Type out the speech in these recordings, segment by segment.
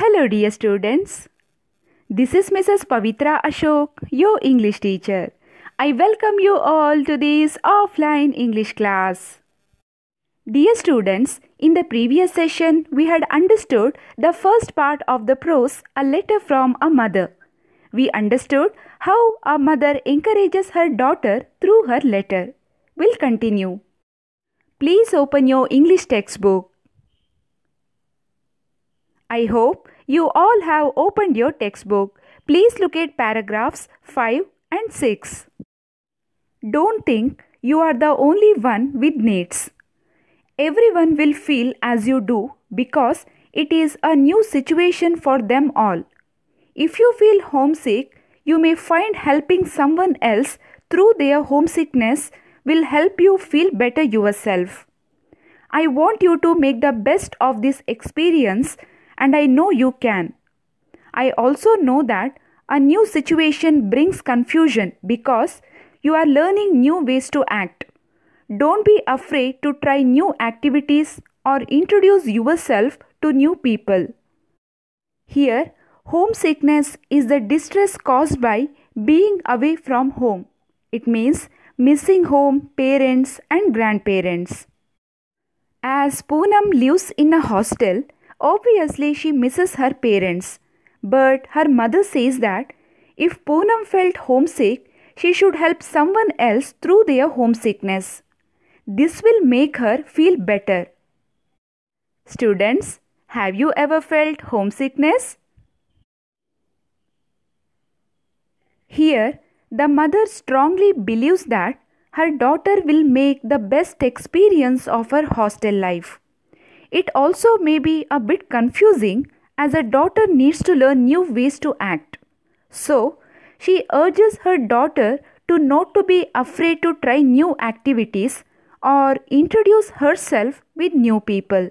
Hello dear students. This is Mrs. Pavitra Ashok, your English teacher. I welcome you all to this offline English class. Dear students, in the previous session we had understood the first part of the prose A Letter from a Mother. We understood how a mother encourages her daughter through her letter. We'll continue. Please open your English textbook I hope you all have opened your textbook. Please look at paragraphs 5 and 6. Don't think you are the only one with needs. Everyone will feel as you do because it is a new situation for them all. If you feel homesick, you may find helping someone else through their homesickness will help you feel better yourself. I want you to make the best of this experience and I know you can. I also know that a new situation brings confusion because you are learning new ways to act. Don't be afraid to try new activities or introduce yourself to new people. Here, homesickness is the distress caused by being away from home. It means missing home, parents, and grandparents. As Poonam lives in a hostel, Obviously, she misses her parents, but her mother says that if Poonam felt homesick, she should help someone else through their homesickness. This will make her feel better. Students, have you ever felt homesickness? Here, the mother strongly believes that her daughter will make the best experience of her hostel life. It also may be a bit confusing as a daughter needs to learn new ways to act. So, she urges her daughter to not to be afraid to try new activities or introduce herself with new people.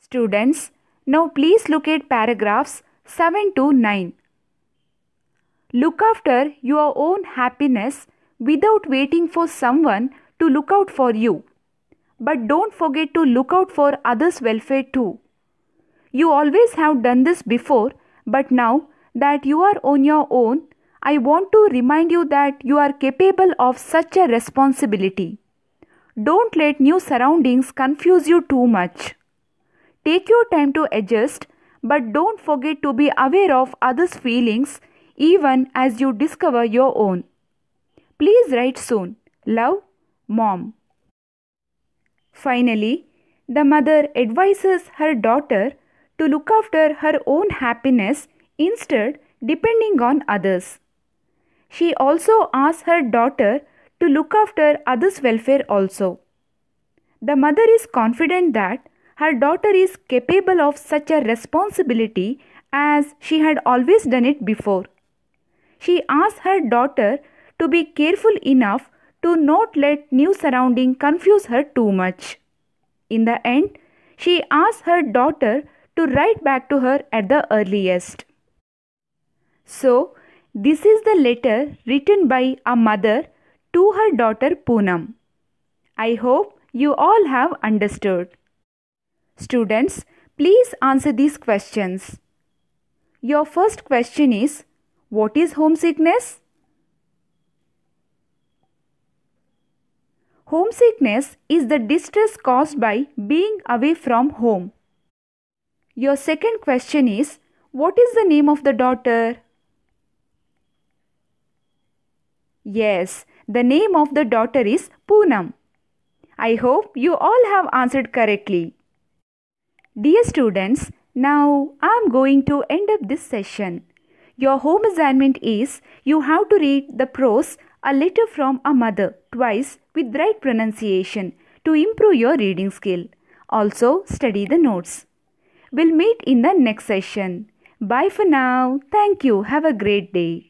Students, now please look at paragraphs 7 to 9. Look after your own happiness without waiting for someone to look out for you. But don't forget to look out for others' welfare too. You always have done this before, but now that you are on your own, I want to remind you that you are capable of such a responsibility. Don't let new surroundings confuse you too much. Take your time to adjust, but don't forget to be aware of others' feelings even as you discover your own. Please write soon. Love mom. Finally, the mother advises her daughter to look after her own happiness instead depending on others. She also asks her daughter to look after others' welfare also. The mother is confident that her daughter is capable of such a responsibility as she had always done it before. She asks her daughter to be careful enough to not let new surrounding confuse her too much. In the end, she asked her daughter to write back to her at the earliest. So, this is the letter written by a mother to her daughter Poonam. I hope you all have understood. Students, please answer these questions. Your first question is What is homesickness? Homesickness is the distress caused by being away from home. Your second question is What is the name of the daughter? Yes, the name of the daughter is Poonam. I hope you all have answered correctly. Dear students, now I am going to end up this session. Your home assignment is you have to read the prose A Letter from a Mother twice with right pronunciation to improve your reading skill. Also, study the notes. We'll meet in the next session. Bye for now. Thank you. Have a great day.